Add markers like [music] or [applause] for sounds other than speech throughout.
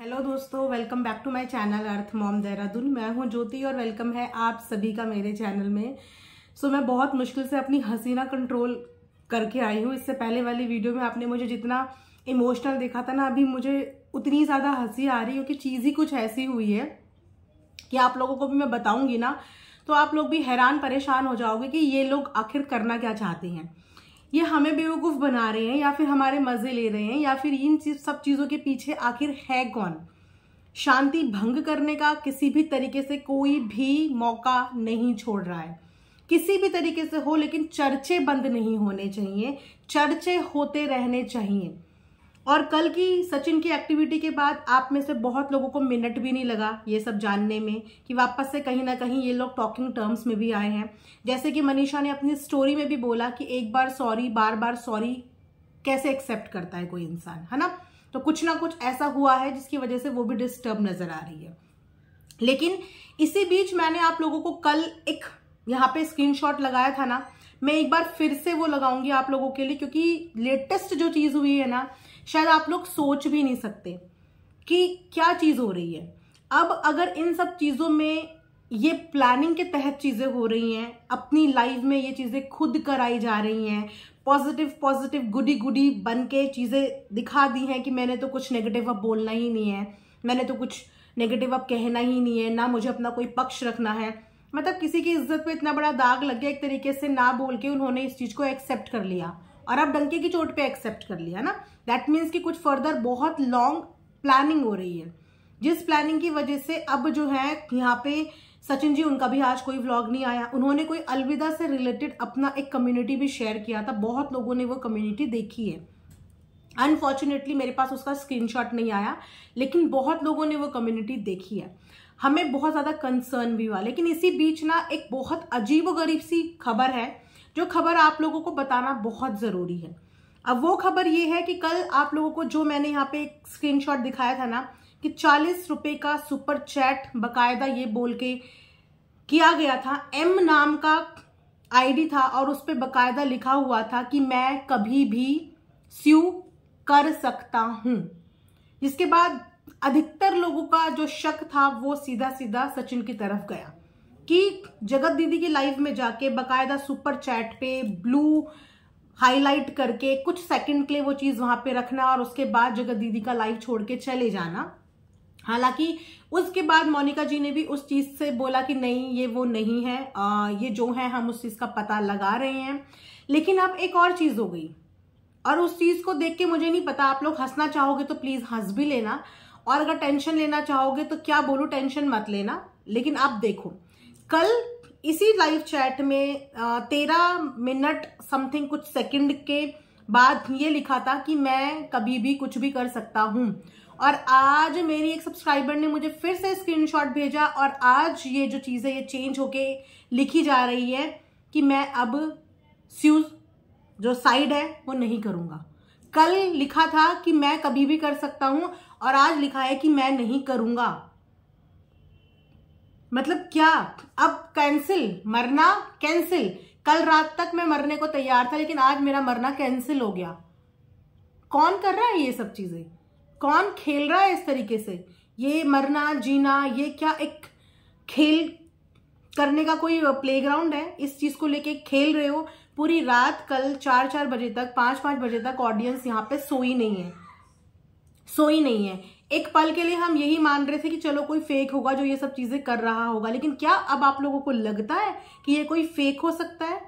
Hello दोस्तों welcome back to my channel Earth Mom Dehradun मैं हूं ज्योति और वेलकम है आप सभी का मेरे चैनल में सो so, मैं बहुत मुश्किल से अपनी हसीना कंट्रोल करके आई हूं इससे पहले वाली वीडियो में आपने मुझे जितना इमोशनल देखा था ना अभी मुझे उतनी ज़्यादा हंसी आ रही है कि चीज़ ही कुछ ऐसी हुई है कि आप लोगों को भी मैं बताऊंगी ना तो आप लोग भी हैरान परेशान हो जाओगे कि ये लोग आखिर करना क्या चाहते हैं ये हमें बेवकूफ़ बना रहे हैं या फिर हमारे मज़े ले रहे हैं या फिर इन सब चीज़ों के पीछे आखिर है कौन शांति भंग करने का किसी भी तरीके से कोई भी मौका नहीं छोड़ रहा है किसी भी तरीके से हो लेकिन चर्चे बंद नहीं होने चाहिए चर्चे होते रहने चाहिए और कल की सचिन की एक्टिविटी के बाद आप में से बहुत लोगों को मिनट भी नहीं लगा ये सब जानने में कि वापस से कहीं ना कहीं ये लोग टॉकिंग टर्म्स में भी आए हैं जैसे कि मनीषा ने अपनी स्टोरी में भी बोला कि एक बार सॉरी बार बार सॉरी कैसे एक्सेप्ट करता है कोई इंसान है ना तो कुछ ना कुछ ऐसा हुआ है जिसकी वजह से वो भी डिस्टर्ब नजर आ रही है लेकिन इसी बीच मैंने आप लोगों को कल एक यहाँ पे स्क्रीनशॉट लगाया था ना मैं एक बार फिर से वो लगाऊंगी आप लोगों के लिए क्योंकि लेटेस्ट जो चीज हुई है ना शायद आप लोग सोच भी नहीं सकते कि क्या चीज हो रही है अब अगर इन सब चीजों में ये प्लानिंग के तहत चीजें हो रही हैं अपनी लाइफ में ये चीजें खुद कराई जा रही हैं पॉजिटिव पॉजिटिव गुडी गुडी बन के चीजें दिखा दी हैं कि मैंने तो कुछ नेगेटिव अब बोलना ही नहीं है मैंने तो कुछ नेगेटिव अब कहना ही नहीं है ना मुझे अपना कोई पक्ष रखना है मतलब किसी की इज्जत पे इतना बड़ा दाग लग गया एक तरीके से ना बोल के उन्होंने इस चीज को एक्सेप्ट कर लिया और अब डंके की चोट पे एक्सेप्ट कर लिया ना दैट मीन्स कि कुछ फर्दर बहुत लॉन्ग प्लानिंग हो रही है जिस प्लानिंग की वजह से अब जो है यहाँ पे सचिन जी उनका भी आज कोई व्लॉग नहीं आया उन्होंने कोई अलविदा से रिलेटेड अपना एक कम्युनिटी भी शेयर किया था बहुत लोगों ने वो कम्युनिटी देखी है अनफॉर्चुनेटली मेरे पास उसका स्क्रीनशॉट नहीं आया लेकिन बहुत लोगों ने वो कम्युनिटी देखी है हमें बहुत ज़्यादा कंसर्न भी हुआ लेकिन इसी बीच ना एक बहुत अजीब गरीब सी खबर है जो खबर आप लोगों को बताना बहुत ज़रूरी है अब वो खबर ये है कि कल आप लोगों को जो मैंने यहाँ पे एक स्क्रीन दिखाया था ना कि चालीस रुपये का सुपर चैट बकायदा ये बोल के किया गया था एम नाम का आईडी था और उस पर बकायदा लिखा हुआ था कि मैं कभी भी स्यू कर सकता हूँ जिसके बाद अधिकतर लोगों का जो शक था वो सीधा सीधा सचिन की तरफ गया कि जगत दीदी की लाइफ में जाके बकायदा सुपर चैट पे ब्लू हाईलाइट करके कुछ सेकंड के लिए वो चीज़ वहां पे रखना और उसके बाद जगत दीदी का लाइव छोड़ के चले जाना हालांकि उसके बाद मोनिका जी ने भी उस चीज़ से बोला कि नहीं ये वो नहीं है आ, ये जो है हम उस चीज़ का पता लगा रहे हैं लेकिन अब एक और चीज़ हो गई और उस चीज़ को देख के मुझे नहीं पता आप लोग हंसना चाहोगे तो प्लीज़ हंस भी लेना और अगर टेंशन लेना चाहोगे तो क्या बोलू टेंशन मत लेना लेकिन अब देखो कल इसी लाइव चैट में तेरह मिनट समथिंग कुछ सेकंड के बाद ये लिखा था कि मैं कभी भी कुछ भी कर सकता हूं और आज मेरी एक सब्सक्राइबर ने मुझे फिर से स्क्रीनशॉट भेजा और आज ये जो चीज़ है ये चेंज होके लिखी जा रही है कि मैं अब स्यूज जो साइड है वो नहीं करूंगा कल लिखा था कि मैं कभी भी कर सकता हूं और आज लिखा है कि मैं नहीं करूंगा मतलब क्या अब कैंसिल मरना कैंसिल कल रात तक मैं मरने को तैयार था लेकिन आज मेरा मरना कैंसिल हो गया कौन कर रहा है ये सब चीजें कौन खेल रहा है इस तरीके से ये मरना जीना ये क्या एक खेल करने का कोई प्लेग्राउंड है इस चीज को लेके खेल रहे हो पूरी रात कल चार चार बजे तक पांच पांच बजे तक ऑडियंस यहाँ पे सोई नहीं है सोई नहीं है एक पल के लिए हम यही मान रहे थे कि चलो कोई फेक होगा जो ये सब चीज़ें कर रहा होगा लेकिन क्या अब आप लोगों को लगता है कि ये कोई फेक हो सकता है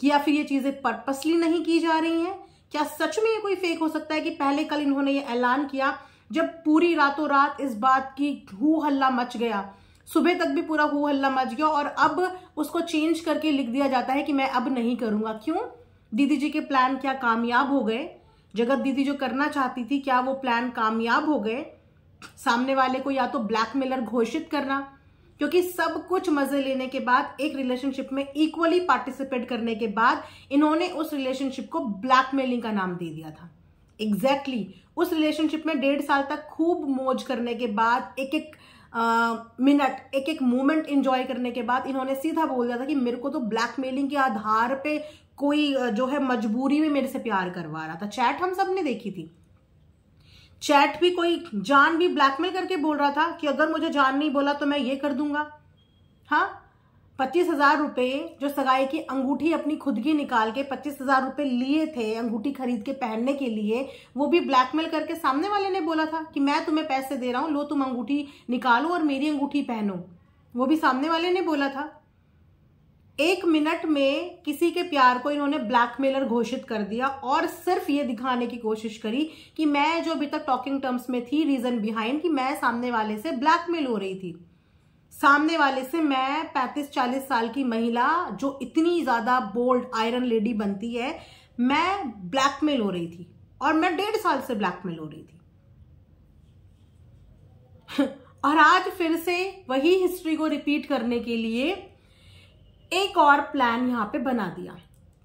कि या फिर ये चीज़ें पर्पसली नहीं की जा रही हैं क्या सच में ये कोई फेक हो सकता है कि पहले कल इन्होंने ये ऐलान किया जब पूरी रातों रात इस बात की हु हल्ला मच गया सुबह तक भी पूरा हु हल्ला मच गया और अब उसको चेंज करके लिख दिया जाता है कि मैं अब नहीं करूंगा क्यों दीदी जी के प्लान क्या कामयाब हो गए जगत दीदी जो करना चाहती थी क्या वो प्लान कामयाब हो गए सामने वाले को या तो ब्लैकमेलर घोषित करना क्योंकि सब कुछ मजे लेने के बाद एक रिलेशनशिप में इक्वली पार्टिसिपेट करने के बाद इन्होंने उस रिलेशनशिप को ब्लैकमेलिंग का नाम दे दिया था एग्जैक्टली exactly. उस रिलेशनशिप में डेढ़ साल तक खूब मौज करने के बाद एक एक मिनट एक एक मोमेंट एंजॉय करने के बाद इन्होंने सीधा बोल दिया था कि मेरे को तो ब्लैकमेलिंग के आधार पे कोई जो है मजबूरी में मेरे से प्यार करवा रहा था चैट हम सब ने देखी थी चैट भी कोई जान भी ब्लैकमेल करके बोल रहा था कि अगर मुझे जान नहीं बोला तो मैं ये कर दूंगा हाँ पच्चीस हजार रुपये जो सगाई की अंगूठी अपनी खुद की निकाल के पच्चीस हजार रुपये लिए थे अंगूठी खरीद के पहनने के लिए वो भी ब्लैकमेल करके सामने वाले ने बोला था कि मैं तुम्हें पैसे दे रहा हूँ लो तुम अंगूठी निकालो और मेरी अंगूठी पहनो वो भी सामने वाले ने बोला था एक मिनट में किसी के प्यार को इन्होंने ब्लैकमेलर घोषित कर दिया और सिर्फ ये दिखाने की कोशिश करी कि मैं जो अभी तक टॉकिंग टर्म्स में थी रीजन बिहाइंड कि मैं सामने वाले से ब्लैकमेल हो रही थी सामने वाले से मैं पैंतीस चालीस साल की महिला जो इतनी ज्यादा बोल्ड आयरन लेडी बनती है मैं ब्लैकमेल हो रही थी और मैं डेढ़ साल से ब्लैकमेल हो रही थी [laughs] और आज फिर से वही हिस्ट्री को रिपीट करने के लिए एक और प्लान यहाँ पे बना दिया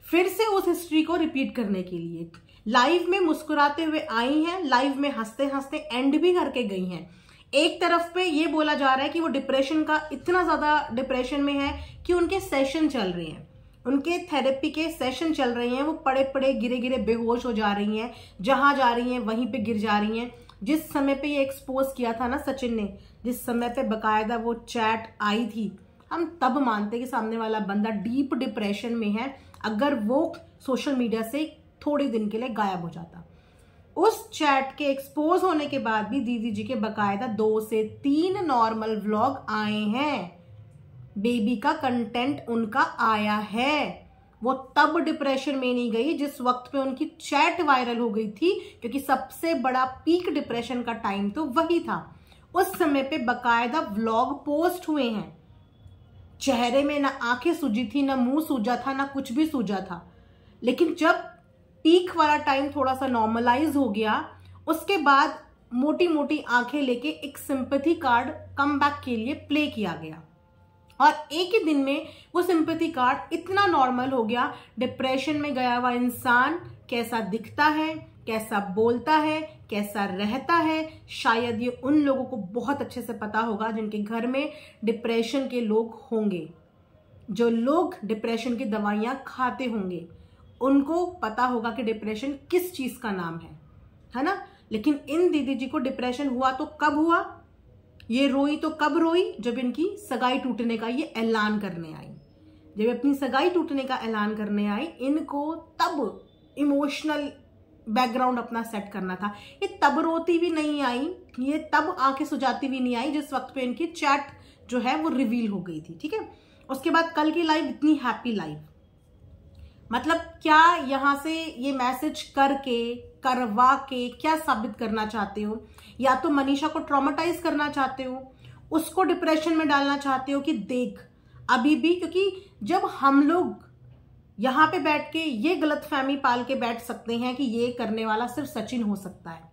फिर से उस हिस्ट्री को रिपीट करने के लिए लाइव में मुस्कुराते हुए आई हैं लाइव में हंसते हंसते एंड भी करके गई हैं एक तरफ पे ये बोला जा रहा है कि वो डिप्रेशन का इतना ज्यादा डिप्रेशन में है कि उनके सेशन चल रहे हैं उनके थेरेपी के सेशन चल रहे हैं वो पड़े पड़े गिरे गिरे बेहोश हो जा रही हैं जहां जा रही हैं वहीं पे गिर जा रही हैं जिस समय पे ये एक्सपोज किया था ना सचिन ने जिस समय पे बकायदा वो चैट आई थी हम तब मानते कि सामने वाला बंदा डीप डिप्रेशन में है अगर वो सोशल मीडिया से थोड़े दिन के लिए गायब हो जाता उस चैट के एक्सपोज होने के बाद भी दीदी जी के बकायदा दो से तीन नॉर्मल व्लॉग आए हैं बेबी का कंटेंट उनका आया है वो तब डिप्रेशन में नहीं गई जिस वक्त पे उनकी चैट वायरल हो गई थी क्योंकि सबसे बड़ा पीक डिप्रेशन का टाइम तो वही था उस समय पे बकायदा व्लॉग पोस्ट हुए हैं चेहरे में ना आंखें सूजी थी ना मुंह सूजा था ना कुछ भी सूजा था लेकिन जब पीक वाला टाइम थोड़ा सा नॉर्मलाइज हो गया उसके बाद मोटी मोटी आंखें लेके एक सिंपथी कार्ड कम बैक के लिए प्ले किया गया और एक ही दिन में वो सिंपथी कार्ड इतना नॉर्मल हो गया डिप्रेशन में गया हुआ इंसान कैसा दिखता है कैसा बोलता है कैसा रहता है शायद ये उन लोगों को बहुत अच्छे से पता होगा जिनके घर में डिप्रेशन के लोग होंगे जो लोग डिप्रेशन की दवाइयाँ खाते होंगे उनको पता होगा कि डिप्रेशन किस चीज़ का नाम है है ना लेकिन इन दीदी जी को डिप्रेशन हुआ तो कब हुआ ये रोई तो कब रोई जब इनकी सगाई टूटने का ये ऐलान करने आई जब अपनी सगाई टूटने का ऐलान करने आई इनको तब इमोशनल बैकग्राउंड अपना सेट करना था ये तब रोती भी नहीं आई ये तब आंखें सुझाती भी नहीं आई जिस वक्त पे इनकी चैट जो है वो रिवील हो गई थी ठीक है उसके बाद कल की लाइव इतनी हैप्पी लाइव मतलब क्या यहाँ से ये मैसेज करके करवा के क्या साबित करना चाहते हो या तो मनीषा को ट्रॉमाटाइज करना चाहते हो उसको डिप्रेशन में डालना चाहते हो कि देख अभी भी क्योंकि जब हम लोग यहां पे बैठ के ये गलत फहमी पाल के बैठ सकते हैं कि ये करने वाला सिर्फ सचिन हो सकता है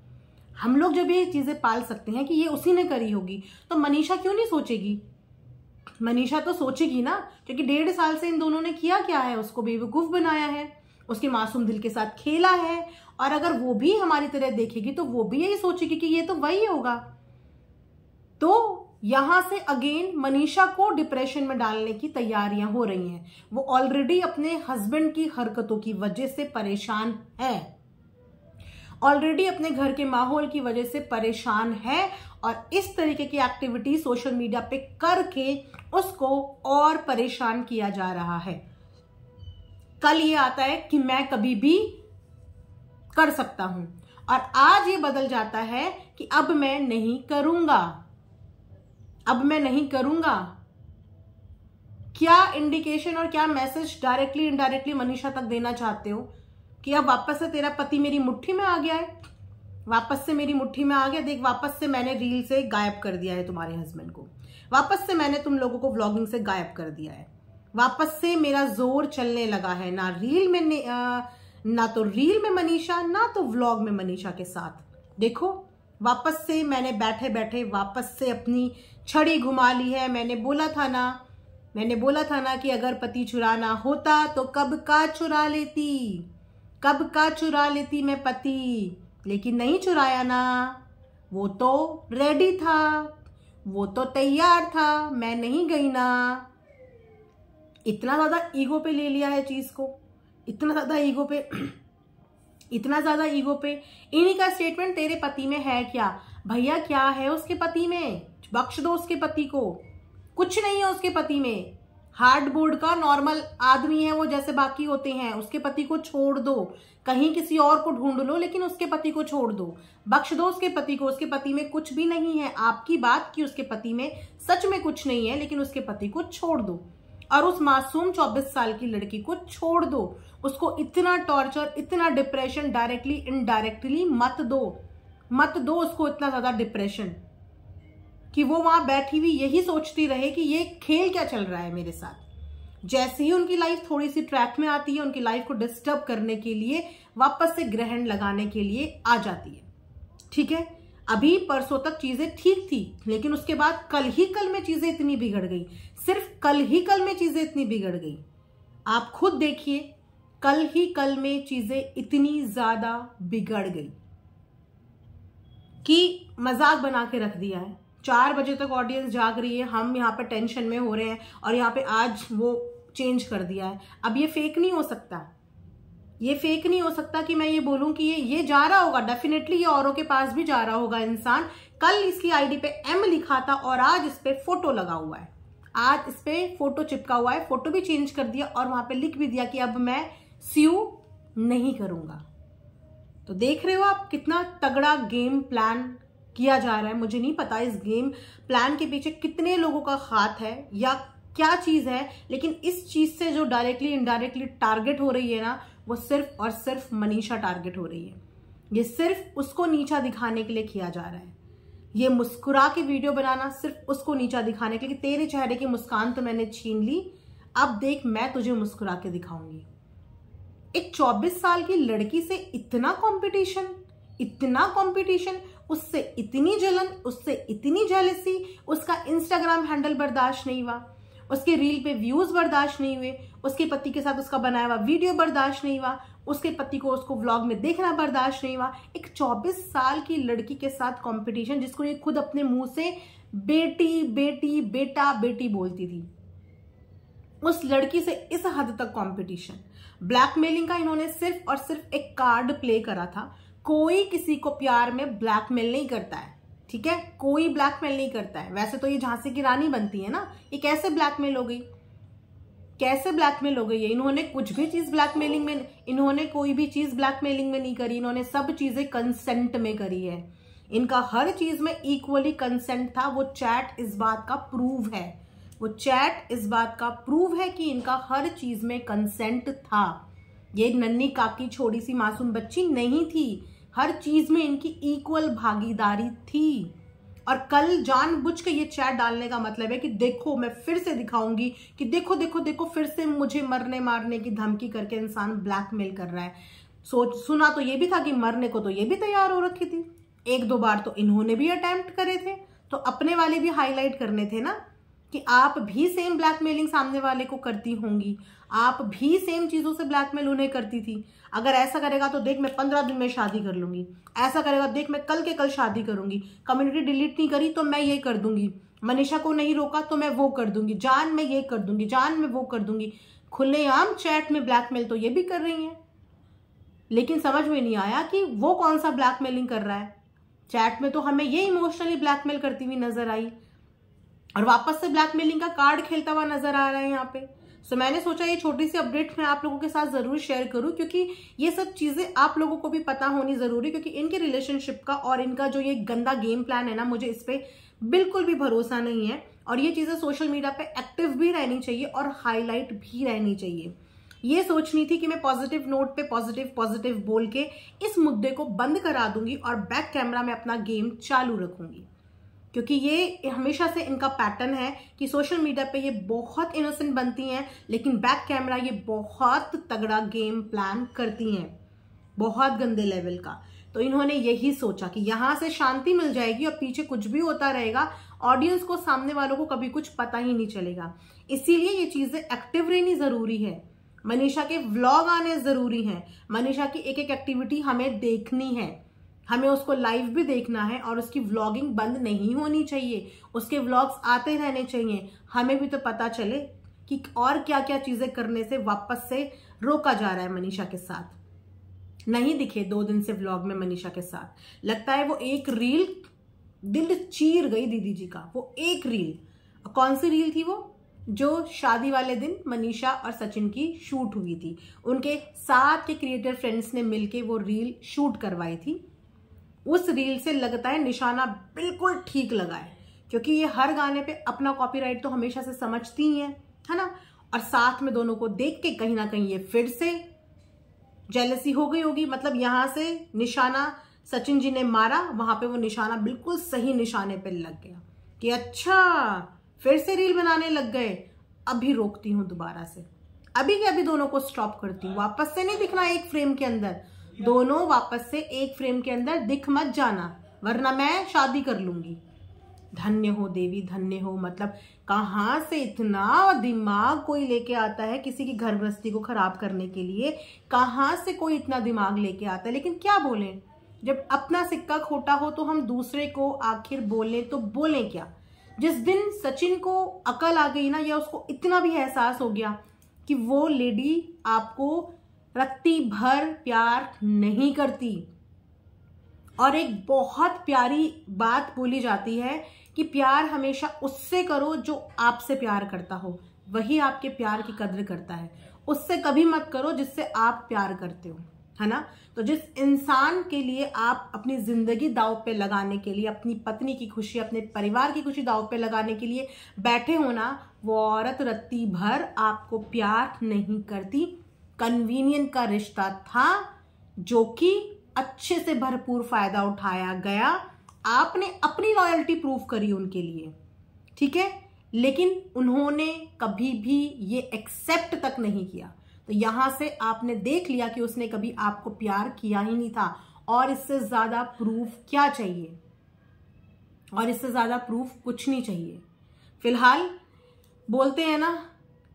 हम लोग जब ये चीज़ें पाल सकते हैं कि ये उसी ने करी होगी तो मनीषा क्यों नहीं सोचेगी मनीषा तो सोचेगी ना क्योंकि डेढ़ साल से इन दोनों ने किया क्या है उसको बेवकूफ़ बनाया है उसके मासूम दिल के साथ खेला है और अगर वो भी हमारी तरह देखेगी तो वो भी यही सोचेगी कि ये तो वही होगा तो यहां से अगेन मनीषा को डिप्रेशन में डालने की तैयारियां हो रही हैं वो ऑलरेडी अपने हस्बैंड की हरकतों की वजह से परेशान है ऑलरेडी अपने घर के माहौल की वजह से परेशान है और इस तरीके की एक्टिविटी सोशल मीडिया पे करके उसको और परेशान किया जा रहा है कल ये आता है कि मैं कभी भी कर सकता हूं और आज ये बदल जाता है कि अब मैं नहीं करूंगा अब मैं नहीं करूंगा क्या इंडिकेशन और क्या मैसेज डायरेक्टली इनडायरेक्टली मनीषा तक देना चाहते हो कि अब वापस से तेरा पति मेरी मुट्ठी में आ गया है वापस से मेरी मुट्ठी में आ गया देख वापस से मैंने रील से गायब कर दिया है तुम्हारे हस्बैंड को वापस से मैंने तुम लोगों को व्लॉगिंग से गायब कर दिया है वापस से मेरा जोर चलने लगा है ना रील में ना तो रील में मनीषा ना तो व्लॉग में मनीषा के साथ देखो वापस से मैंने बैठे बैठे वापस से अपनी छड़ी घुमा ली है मैंने बोला था ना मैंने बोला था ना कि अगर पति चुराना होता तो कब का चुरा लेती कब का चुरा लेती मैं पति लेकिन नहीं चुराया ना वो तो रेडी था वो तो तैयार था मैं नहीं गई ना इतना ज़्यादा ईगो पे ले लिया है चीज़ को इतना ज़्यादा ईगो पे [clears throat] इतना ज़्यादा ईगो पे इन्हीं का स्टेटमेंट तेरे पति में है क्या भैया क्या है उसके पति में बख्श दो उसके पति को कुछ नहीं है उसके पति में हार्ड बोर्ड का नॉर्मल आदमी है वो जैसे बाकी होते हैं उसके पति को छोड़ दो कहीं किसी और को ढूंढ लो लेकिन उसके पति को छोड़ दो बख्श दो उसके पति को उसके पति में कुछ भी नहीं है आपकी बात की उसके पति में सच में कुछ नहीं है लेकिन उसके पति को छोड़ दो और उस मासूम 24 साल की लड़की को छोड़ दो उसको इतना टॉर्चर इतना डिप्रेशन डायरेक्टली इनडायरेक्टली मत दो मत दो उसको इतना ज्यादा डिप्रेशन कि वो वहां बैठी हुई यही सोचती रहे कि ये खेल क्या चल रहा है मेरे साथ जैसे ही उनकी लाइफ थोड़ी सी ट्रैक में आती है उनकी लाइफ को डिस्टर्ब करने के लिए वापस से ग्रहण लगाने के लिए आ जाती है ठीक है अभी परसों तक चीजें ठीक थी लेकिन उसके बाद कल ही कल में चीजें इतनी बिगड़ गई सिर्फ कल ही कल में चीजें इतनी बिगड़ गई आप खुद देखिए कल ही कल में चीजें इतनी ज्यादा बिगड़ गई कि मजाक बना के रख दिया है चार बजे तक ऑडियंस जाग रही है हम यहाँ पर टेंशन में हो रहे हैं और यहाँ पे आज वो चेंज कर दिया है अब ये फेक नहीं हो सकता ये फेक नहीं हो सकता कि मैं ये बोलूं कि ये ये जा रहा होगा डेफिनेटली ये औरों के पास भी जा रहा होगा इंसान कल इसकी आईडी पे एम लिखा था और आज इस पर फोटो लगा हुआ है आज इस पर फोटो चिपका हुआ है फोटो भी चेंज कर दिया और वहां पे लिख भी दिया कि अब मैं सी नहीं करूंगा तो देख रहे हो आप कितना तगड़ा गेम प्लान किया जा रहा है मुझे नहीं पता इस गेम प्लान के पीछे कितने लोगों का हाथ है या क्या चीज़ है लेकिन इस चीज़ से जो डायरेक्टली इनडायरेक्टली टारगेट हो रही है ना वो सिर्फ और सिर्फ मनीषा टारगेट हो रही है ये सिर्फ उसको नीचा दिखाने के लिए किया जा रहा है ये मुस्कुरा के वीडियो बनाना सिर्फ उसको नीचा दिखाने के लिए तेरे चेहरे की मुस्कान तो मैंने छीन ली अब देख मैं तुझे मुस्कुरा के दिखाऊंगी एक 24 साल की लड़की से इतना कंपटीशन इतना कंपटीशन उससे इतनी जलन उससे इतनी जेलसी उसका इंस्टाग्राम हैंडल बर्दाश्त नहीं हुआ उसके रील पे व्यूज बर्दाश्त नहीं हुए उसके पति के साथ उसका बनाया हुआ वीडियो बर्दाश्त नहीं हुआ उसके पति को उसको व्लॉग में देखना बर्दाश्त नहीं हुआ एक 24 साल की लड़की के साथ कंपटीशन जिसको ये खुद अपने मुंह से बेटी बेटी बेटा बेटी बोलती थी उस लड़की से इस हद तक कंपटीशन ब्लैकमेलिंग का इन्होंने सिर्फ और सिर्फ एक कार्ड प्ले करा था कोई किसी को प्यार में ब्लैकमेल नहीं करता है ठीक है कोई ब्लैकमेल नहीं करता है वैसे तो ये झांसी की रानी बनती है ना ये कैसे ब्लैकमेल हो गई कैसे ब्लैकमेल हो गई है इन्होंने कुछ भी चीज ब्लैकमेलिंग में इन्होंने कोई भी चीज ब्लैकमेलिंग में नहीं करी इन्होंने सब चीजें कंसेंट में करी है इनका हर चीज में इक्वली कंसेंट था वो चैट इस बात का प्रूव है वो चैट इस बात का प्रूव है कि इनका हर चीज में कंसेंट था ये नन्नी काकी छोटी सी मासूम बच्ची नहीं थी हर चीज में इनकी इक्वल भागीदारी थी और कल जान बुझ के ये चैट डालने का मतलब है कि देखो मैं फिर से दिखाऊंगी कि देखो देखो देखो फिर से मुझे मरने मारने की धमकी करके इंसान ब्लैकमेल कर रहा है सोच सुना तो ये भी था कि मरने को तो ये भी तैयार हो रखी थी एक दो बार तो इन्होंने भी अटैम्प्ट करे थे तो अपने वाले भी हाईलाइट करने थे ना कि आप भी सेम ब्लैकमेलिंग सामने वाले को करती होंगी आप भी सेम चीज़ों से ब्लैकमेल उन्हें करती थी अगर ऐसा करेगा तो देख मैं पंद्रह दिन में शादी कर लूंगी ऐसा करेगा देख मैं कल के कल शादी करूंगी कम्युनिटी डिलीट नहीं करी तो मैं ये कर दूंगी मनीषा को नहीं रोका तो मैं वो कर दूंगी जान मैं ये कर दूंगी जान मैं वो कर दूंगी खुलेआम चैट में ब्लैकमेल तो ये भी कर रही है लेकिन समझ में नहीं आया कि वो कौन सा ब्लैकमेलिंग कर रहा है चैट में तो हमें ये इमोशनली ब्लैकमेल करती हुई नजर आई और वापस से ब्लैकमेलिंग का कार्ड खेलता हुआ नजर आ रहा है यहाँ पे सो so, मैंने सोचा ये छोटी सी अपडेट मैं आप लोगों के साथ जरूर शेयर करूं क्योंकि ये सब चीजें आप लोगों को भी पता होनी जरूरी क्योंकि इनके रिलेशनशिप का और इनका जो ये गंदा गेम प्लान है ना मुझे इस पर बिल्कुल भी भरोसा नहीं है और ये चीजें सोशल मीडिया पे एक्टिव भी रहनी चाहिए और हाईलाइट भी रहनी चाहिए ये सोचनी थी कि मैं पॉजिटिव नोट पे पॉजिटिव पॉजिटिव बोल के इस मुद्दे को बंद करा दूंगी और बैक कैमरा में अपना गेम चालू रखूंगी क्योंकि ये हमेशा से इनका पैटर्न है कि सोशल मीडिया पे ये बहुत इनोसेंट बनती हैं लेकिन बैक कैमरा ये बहुत तगड़ा गेम प्लान करती हैं बहुत गंदे लेवल का तो इन्होंने यही सोचा कि यहाँ से शांति मिल जाएगी और पीछे कुछ भी होता रहेगा ऑडियंस को सामने वालों को कभी कुछ पता ही नहीं चलेगा इसीलिए ये चीज़ें एक्टिव रहनी ज़रूरी है मनीषा के व्लॉग आने ज़रूरी हैं मनीषा की एक एक एक्टिविटी हमें देखनी है हमें उसको लाइव भी देखना है और उसकी व्लॉगिंग बंद नहीं होनी चाहिए उसके व्लॉग्स आते रहने चाहिए हमें भी तो पता चले कि और क्या क्या चीज़ें करने से वापस से रोका जा रहा है मनीषा के साथ नहीं दिखे दो दिन से व्लॉग में मनीषा के साथ लगता है वो एक रील दिल चीर गई दीदी जी का वो एक रील कौन सी रील थी वो जो शादी वाले दिन मनीषा और सचिन की शूट हुई थी उनके साथ के क्रिएटर फ्रेंड्स ने मिलके वो रील शूट करवाई थी उस रील से लगता है निशाना बिल्कुल ठीक लगा है क्योंकि ये हर गाने पे अपना कॉपीराइट तो हमेशा से समझती ही है है ना और साथ में दोनों को देख के कहीं ना कहीं ये फिर से जेलसी हो गई होगी मतलब यहाँ से निशाना सचिन जी ने मारा वहां पे वो निशाना बिल्कुल सही निशाने पे लग गया कि अच्छा फिर से रील बनाने लग गए अभी रोकती हूँ दोबारा से अभी के अभी दोनों को स्टॉप करती हूँ वापस से नहीं दिखना एक फ्रेम के अंदर दोनों वापस से एक फ्रेम के अंदर दिख मत जाना वरना मैं शादी कर लूंगी धन्य हो देवी धन्य हो मतलब कहाँ से इतना दिमाग कोई लेके आता है किसी की घर गृहस्थी को खराब करने के लिए कहाँ से कोई इतना दिमाग लेके आता है लेकिन क्या बोले जब अपना सिक्का खोटा हो तो हम दूसरे को आखिर बोले तो बोले क्या जिस दिन सचिन को अकल आ गई ना या उसको इतना भी एहसास हो गया कि वो लेडी आपको रत्ती भर प्यार नहीं करती और एक बहुत प्यारी बात बोली जाती है कि प्यार हमेशा उससे करो जो आपसे प्यार करता हो वही आपके प्यार की कदर करता है उससे कभी मत करो जिससे आप प्यार करते हो है ना तो जिस इंसान के लिए आप अपनी ज़िंदगी दाव पे लगाने के लिए अपनी पत्नी की खुशी अपने परिवार की खुशी दाव पे लगाने के लिए बैठे हो ना वो औरत रत्ती भर आपको प्यार नहीं करती कन्वीनियंट का रिश्ता था जो कि अच्छे से भरपूर फायदा उठाया गया आपने अपनी लॉयल्टी प्रूव करी उनके लिए ठीक है लेकिन उन्होंने कभी भी ये एक्सेप्ट तक नहीं किया तो यहां से आपने देख लिया कि उसने कभी आपको प्यार किया ही नहीं था और इससे ज्यादा प्रूफ क्या चाहिए और इससे ज्यादा प्रूफ कुछ नहीं चाहिए फिलहाल बोलते हैं ना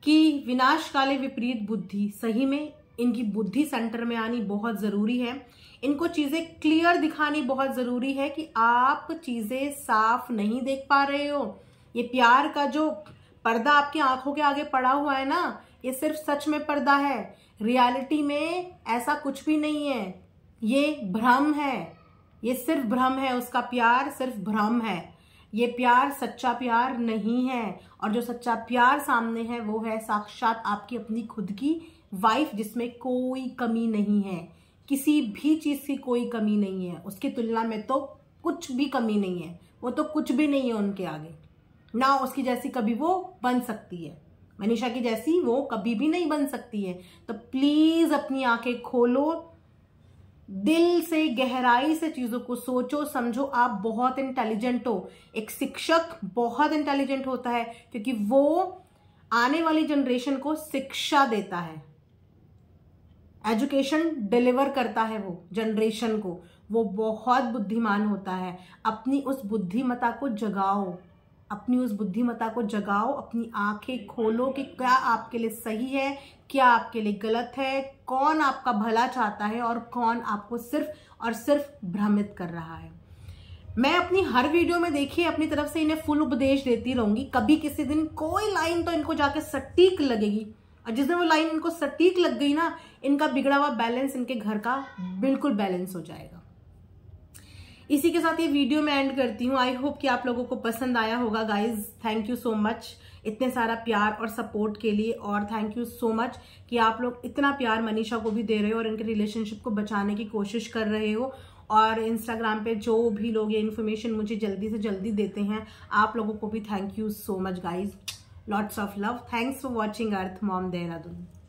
कि विनाशकाली विपरीत बुद्धि सही में इनकी बुद्धि सेंटर में आनी बहुत ज़रूरी है इनको चीज़ें क्लियर दिखानी बहुत ज़रूरी है कि आप चीज़ें साफ नहीं देख पा रहे हो ये प्यार का जो पर्दा आपकी आंखों के आगे पड़ा हुआ है ना ये सिर्फ सच में पर्दा है रियलिटी में ऐसा कुछ भी नहीं है ये भ्रम है ये सिर्फ भ्रम है उसका प्यार सिर्फ भ्रम है ये प्यार सच्चा प्यार नहीं है और जो सच्चा प्यार सामने है वो है साक्षात आपकी अपनी खुद की वाइफ जिसमें कोई कमी नहीं है किसी भी चीज़ की कोई कमी नहीं है उसकी तुलना में तो कुछ भी कमी नहीं है वो तो कुछ भी नहीं है उनके आगे ना उसकी जैसी कभी वो बन सकती है मनीषा की जैसी वो कभी भी नहीं बन सकती है तो प्लीज़ अपनी आंखें खोलो दिल से गहराई से चीजों को सोचो समझो आप बहुत इंटेलिजेंट हो एक शिक्षक बहुत इंटेलिजेंट होता है क्योंकि वो आने वाली जनरेशन को शिक्षा देता है एजुकेशन डिलीवर करता है वो जनरेशन को वो बहुत बुद्धिमान होता है अपनी उस बुद्धिमता को जगाओ अपनी उस बुद्धिमता को जगाओ अपनी आंखें खोलो कि क्या आपके लिए सही है क्या आपके लिए गलत है कौन आपका भला चाहता है और कौन आपको सिर्फ और सिर्फ भ्रमित कर रहा है मैं अपनी हर वीडियो में देखिए अपनी तरफ से इन्हें फुल उपदेश देती रहूंगी कभी किसी दिन कोई लाइन तो इनको जाके सटीक लगेगी और जिस दिन वो लाइन इनको सटीक लग गई ना इनका बिगड़ा हुआ बैलेंस इनके घर का बिल्कुल बैलेंस हो जाएगा इसी के साथ ये वीडियो मैं एंड करती हूँ आई होप कि आप लोगों को पसंद आया होगा guys thank you so much इतने सारा प्यार और सपोर्ट के लिए और थैंक यू सो मच कि आप लोग इतना प्यार मनीषा को भी दे रहे हो और इनके रिलेशनशिप को बचाने की कोशिश कर रहे हो और इंस्टाग्राम पे जो भी लोग ये इन्फॉर्मेशन मुझे जल्दी से जल्दी देते हैं आप लोगों को भी thank you so much guys lots of love thanks for watching Earth Mom Dehradun